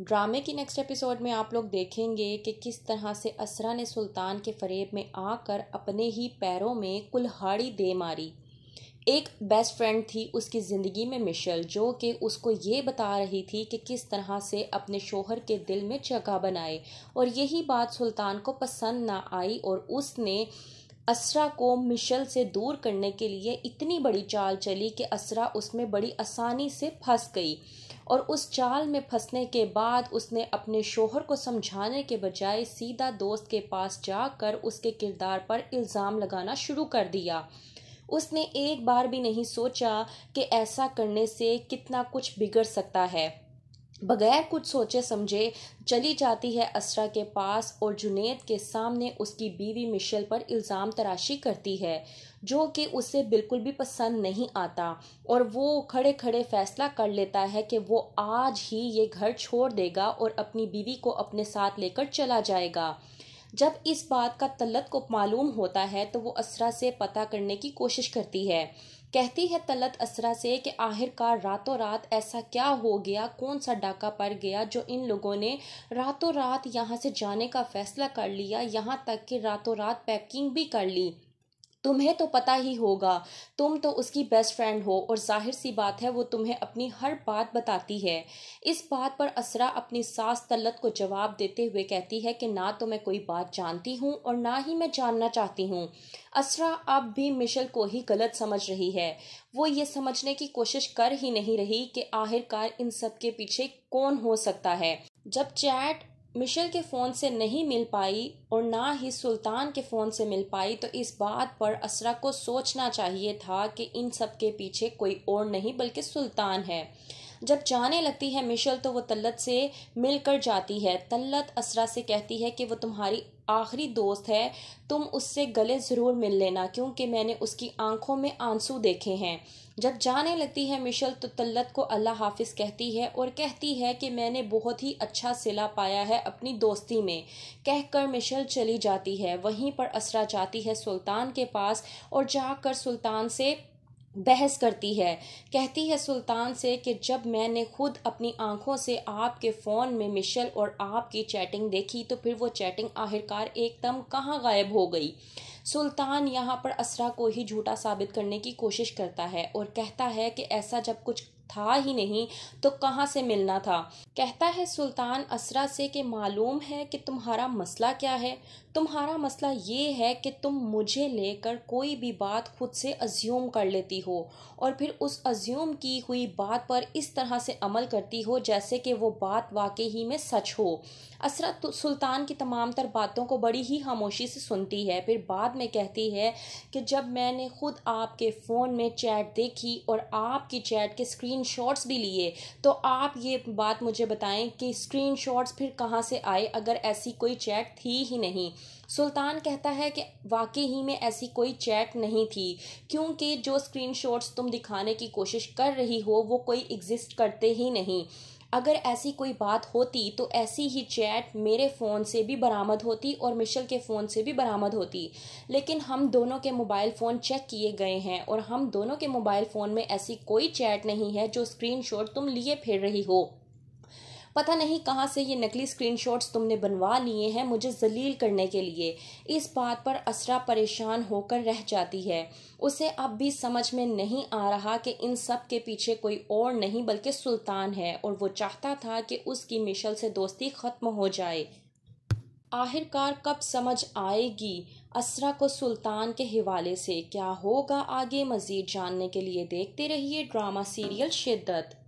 ड्रामे की next episode में आप लोग देखेंगे कि किस तरह से असरा ने सुल्तान के फरेब में आकर अपने ही पैरों में कुल्हाड़ी दे मारी एक बेस्ट फ्रेंड थी उसकी ज़िंदगी में मिशेल जो कि उसको ये बता रही थी कि किस तरह से अपने शोहर के दिल में जगह बनाए और यही बात सुल्तान को पसंद ना आई और उसने असरा को मिशल से दूर करने के लिए इतनी बड़ी चाल चली कि असरा उसमें बड़ी आसानी से फंस गई और उस चाल में फंसने के बाद उसने अपने शोहर को समझाने के बजाय सीधा दोस्त के पास जाकर उसके किरदार पर इल्ज़ाम लगाना शुरू कर दिया उसने एक बार भी नहीं सोचा कि ऐसा करने से कितना कुछ बिगड़ सकता है बगैर कुछ सोचे समझे चली जाती है असरा के पास और जुनेद के सामने उसकी बीवी मिशेल पर इल्ज़ाम तराशी करती है जो कि उसे बिल्कुल भी पसंद नहीं आता और वो खड़े खड़े फैसला कर लेता है कि वो आज ही ये घर छोड़ देगा और अपनी बीवी को अपने साथ लेकर चला जाएगा जब इस बात का तलत को मालूम होता है तो वो असरा से पता करने की कोशिश करती है कहती है तलत असरा से कि आखिरकार रातों रात ऐसा क्या हो गया कौन सा डाका पड़ गया जो इन लोगों ने रातों रात यहाँ से जाने का फैसला कर लिया यहाँ तक कि रातों रात पैकिंग भी कर ली तुम्हें तो पता ही होगा तुम तो उसकी बेस्ट फ्रेंड हो और जाहिर सी बात है वो तुम्हें अपनी हर बात बताती है इस बात पर असरा अपनी सास तलत को जवाब देते हुए कहती है कि ना तो मैं कोई बात जानती हूँ और ना ही मैं जानना चाहती हूँ असरा अब भी मिशल को ही गलत समझ रही है वो ये समझने की कोशिश कर ही नहीं रही कि आखिरकार इन सब के पीछे कौन हो सकता है जब चैट मिशेल के फ़ोन से नहीं मिल पाई और ना ही सुल्तान के फ़ोन से मिल पाई तो इस बात पर असरा को सोचना चाहिए था कि इन सब के पीछे कोई और नहीं बल्कि सुल्तान है जब जाने लगती है मिशल तो वो तल्लत से मिलकर जाती है तल्लत असरा से कहती है कि वो तुम्हारी आखिरी दोस्त है तुम उससे गले ज़रूर मिल लेना क्योंकि मैंने उसकी आंखों में आंसू देखे हैं जब जाने लगती है मिशल तो तल्लत को अल्लाह हाफिज कहती है और कहती है कि मैंने बहुत ही अच्छा सिला पाया है अपनी दोस्ती में कहकर मिशल चली जाती है वहीं पर असरा जाती है सुल्तान के पास और जाकर सुल्तान से बहस करती है कहती है सुल्तान से कि जब मैंने खुद अपनी आंखों से आपके फ़ोन में मिशल और आपकी चैटिंग देखी तो फिर वो चैटिंग आखिरकार एकदम कहाँ गायब हो गई सुल्तान यहाँ पर असरा को ही झूठा साबित करने की कोशिश करता है और कहता है कि ऐसा जब कुछ था ही नहीं तो कहाँ से मिलना था कहता है सुल्तान असरा से कि मालूम है कि तुम्हारा मसला क्या है तुम्हारा मसला ये है कि तुम मुझे लेकर कोई भी बात खुद से अज्यूम कर लेती हो और फिर उस अज्यूम की हुई बात पर इस तरह से अमल करती हो जैसे कि वो बात वाकई ही में सच हो असरा तो सुल्तान की तमाम तर बातों को बड़ी ही खामोशी से सुनती है फिर बाद में कहती है कि जब मैंने खुद आपके फ़ोन में चैट देखी और आपकी चैट के स्क्रीन स्क्रीन भी लिए तो आप ये बात मुझे बताएं कि स्क्रीन फिर कहाँ से आए अगर ऐसी कोई चैट थी ही नहीं सुल्तान कहता है कि वाकई ही में ऐसी कोई चैट नहीं थी क्योंकि जो शॉट्स तुम दिखाने की कोशिश कर रही हो वो कोई एग्जिस्ट करते ही नहीं अगर ऐसी कोई बात होती तो ऐसी ही चैट मेरे फ़ोन से भी बरामद होती और मिशल के फ़ोन से भी बरामद होती लेकिन हम दोनों के मोबाइल फ़ोन चेक किए गए हैं और हम दोनों के मोबाइल फ़ोन में ऐसी कोई चैट नहीं है जो स्क्रीनशॉट तुम लिए फिर रही हो पता नहीं कहाँ से ये नकली स्क्रीनशॉट्स तुमने बनवा लिए हैं मुझे जलील करने के लिए इस बात पर असरा परेशान होकर रह जाती है उसे अब भी समझ में नहीं आ रहा कि इन सब के पीछे कोई और नहीं बल्कि सुल्तान है और वो चाहता था कि उसकी मिशल से दोस्ती ख़त्म हो जाए आखिरकार कब समझ आएगी असरा को सुल्तान के हवाले से क्या होगा आगे मज़ीद जानने के लिए देखते रहिए ड्रामा सीरियल शिद्दत